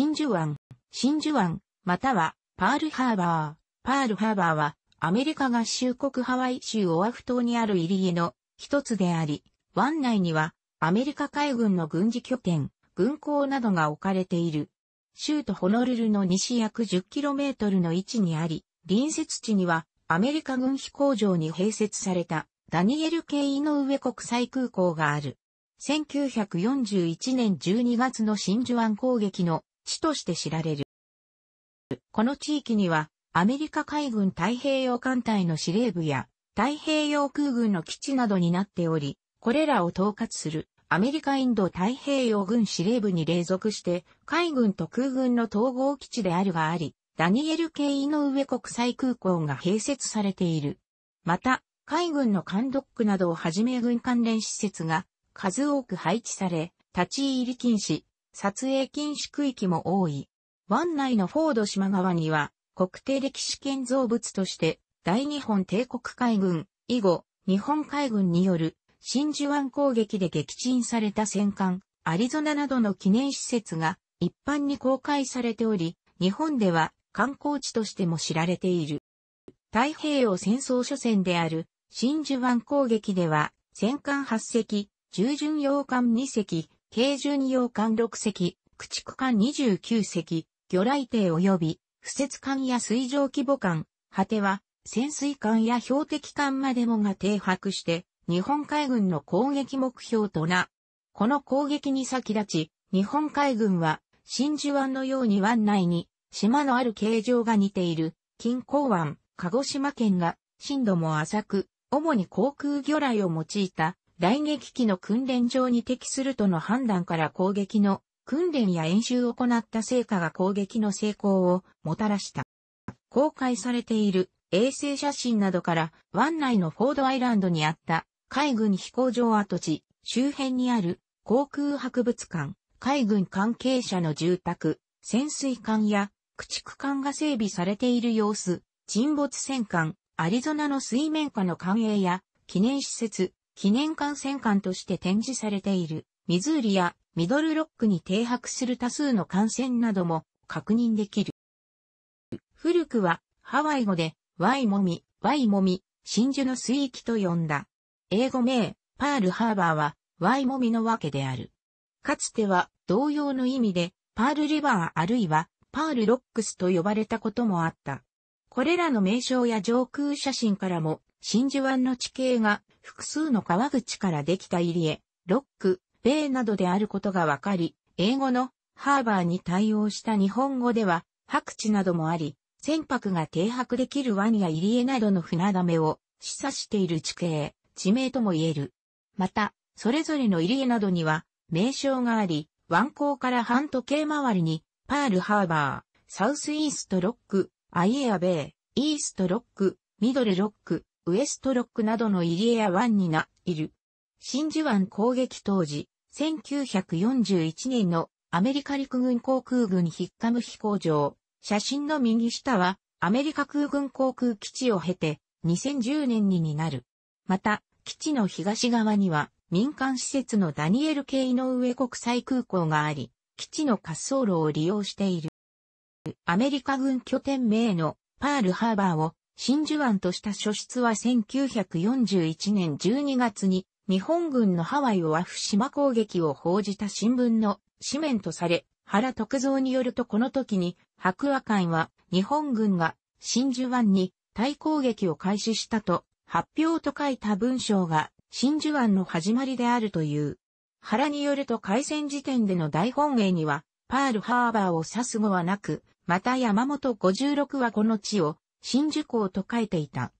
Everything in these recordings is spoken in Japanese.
真珠湾、真珠湾、またはパールハーバー。パールハーバーはアメリカ合衆国ハワイ州オアフ島にある入り江の一つであり、湾内にはアメリカ海軍の軍事拠点、軍港などが置かれている。州都ホノルルの西約 10km の位置にあり、隣接地にはアメリカ軍飛行場に併設されたダニエル・ケイの上国際空港がある。1941年12月の真珠湾攻撃の地として知られる。この地域には、アメリカ海軍太平洋艦隊の司令部や、太平洋空軍の基地などになっており、これらを統括するアメリカインド太平洋軍司令部に隷属して、海軍と空軍の統合基地であるがあり、ダニエル・系井の上国際空港が併設されている。また、海軍の艦ドックなどをはじめ軍関連施設が数多く配置され、立ち入り禁止、撮影禁止区域も多い。湾内のフォード島側には、国定歴史建造物として、大日本帝国海軍、以後、日本海軍による、真珠湾攻撃で撃沈された戦艦、アリゾナなどの記念施設が一般に公開されており、日本では観光地としても知られている。太平洋戦争初戦である真珠湾攻撃では、戦艦8隻、従順洋艦2隻、軽巡洋艦6隻、駆逐艦29隻、魚雷艇及び、不設艦や水上規模艦、果ては、潜水艦や標的艦までもが停泊して、日本海軍の攻撃目標とな。この攻撃に先立ち、日本海軍は、真珠湾のように湾内に、島のある形状が似ている、近郊湾、鹿児島県が、深度も浅く、主に航空魚雷を用いた雷撃機の訓練場に適するとの判断から攻撃の訓練や演習を行った成果が攻撃の成功をもたらした。公開されている衛星写真などから湾内のフォードアイランドにあった海軍飛行場跡地周辺にある航空博物館、海軍関係者の住宅、潜水艦や駆逐艦が整備されている様子、沈没戦艦、アリゾナの水面下の艦営や記念施設、記念館戦艦として展示されている、ミズーリやミドルロックに停泊する多数の艦船なども確認できる。古くはハワイ語でワイモミ、ワイモミ、真珠の水域と呼んだ。英語名、パールハーバーはワイモミのわけである。かつては同様の意味でパールリバーあるいはパールロックスと呼ばれたこともあった。これらの名称や上空写真からも真珠湾の地形が複数の川口からできた入り江、ロック、ベイなどであることがわかり、英語のハーバーに対応した日本語では、白地などもあり、船舶が停泊できるワニや入江などの船だめを示唆している地形、地名とも言える。また、それぞれの入り江などには名称があり、湾口から半時計回りに、パールハーバー、サウスイーストロック、アイエアベイ、イーストロック、ミドルロック、ウエストロックなどの入り江湾にな、いる。真珠湾攻撃当時、1941年のアメリカ陸軍航空軍ヒッカム飛行場、写真の右下は、アメリカ空軍航空基地を経て、2010年にになる。また、基地の東側には、民間施設のダニエル・ケイノウエ国際空港があり、基地の滑走路を利用している。アメリカ軍拠点名のパールハーバーを真珠湾とした書室は1941年12月に日本軍のハワイをアフ島攻撃を報じた新聞の紙面とされ、原徳造によるとこの時に白亜艦は日本軍が真珠湾に対攻撃を開始したと発表と書いた文章が真珠湾の始まりであるという。原によると開戦時点での大本営にはパールハーバーを指す語はなく、また山本56はこの地を真珠港と書いていた。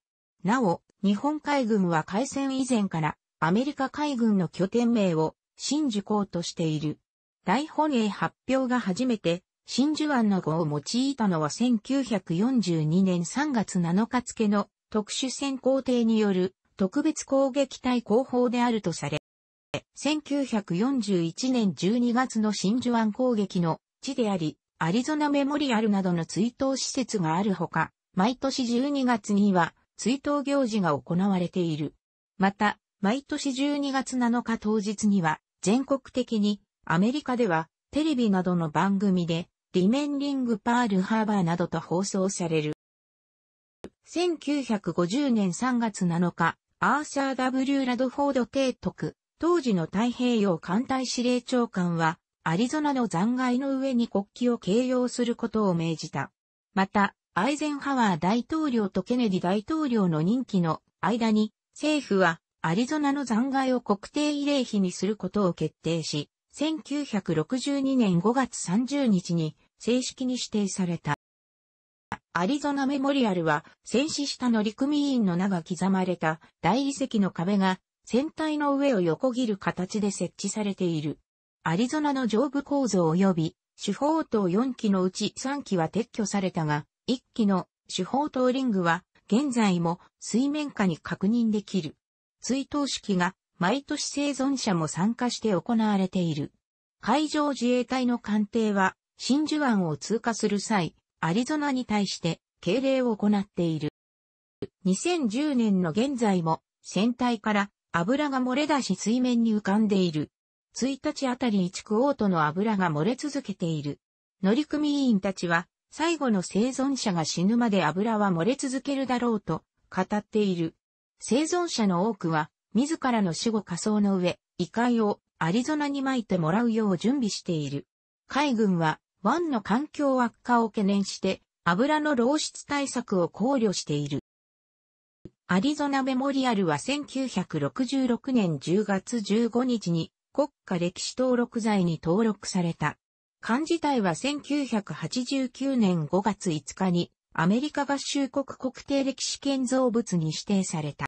なお、日本海軍は海戦以前からアメリカ海軍の拠点名を真珠港としている。大本営発表が初めて真珠湾の語を用いたのは1942年3月7日付の特殊潜航艇による特別攻撃隊後方であるとされ、1941年12月の真珠湾攻撃の地であり、アリゾナメモリアルなどの追悼施設があるほか、毎年12月には追悼行事が行われている。また、毎年12月7日当日には、全国的にアメリカではテレビなどの番組で、リメンリングパールハーバーなどと放送される。1950年3月7日、アーサー・ W・ ラドフォード提督、当時の太平洋艦隊司令長官は、アリゾナの残骸の上に国旗を掲揚することを命じた。また、アイゼンハワー大統領とケネディ大統領の任期の間に、政府はアリゾナの残骸を国定慰霊碑にすることを決定し、1962年5月30日に正式に指定された。アリゾナメモリアルは戦死した乗組員の名が刻まれた大理石の壁が船体の上を横切る形で設置されている。アリゾナの上部構造及び手法等4機のうち3機は撤去されたが、一機の手法トーリングは現在も水面下に確認できる。追悼式が毎年生存者も参加して行われている。海上自衛隊の艦艇は真珠湾を通過する際、アリゾナに対して敬礼を行っている。2010年の現在も船体から油が漏れ出し水面に浮かんでいる。1日あたり1クオートの油が漏れ続けている。乗組員たちは最後の生存者が死ぬまで油は漏れ続けるだろうと語っている。生存者の多くは自らの死後仮想の上、遺骸をアリゾナに撒いてもらうよう準備している。海軍は湾の環境悪化を懸念して油の漏出対策を考慮している。アリゾナメモリアルは1966年10月15日に国家歴史登録罪に登録された。艦自体は1989年5月5日にアメリカ合衆国国定歴史建造物に指定された。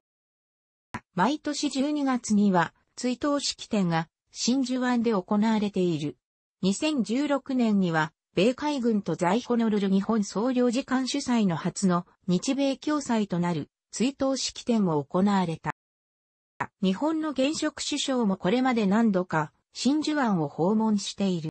毎年12月には追悼式典が真珠湾で行われている。2016年には米海軍と在庫のルル日本総領事館主催の初の日米共催となる追悼式典も行われた。日本の現職首相もこれまで何度か真珠湾を訪問している。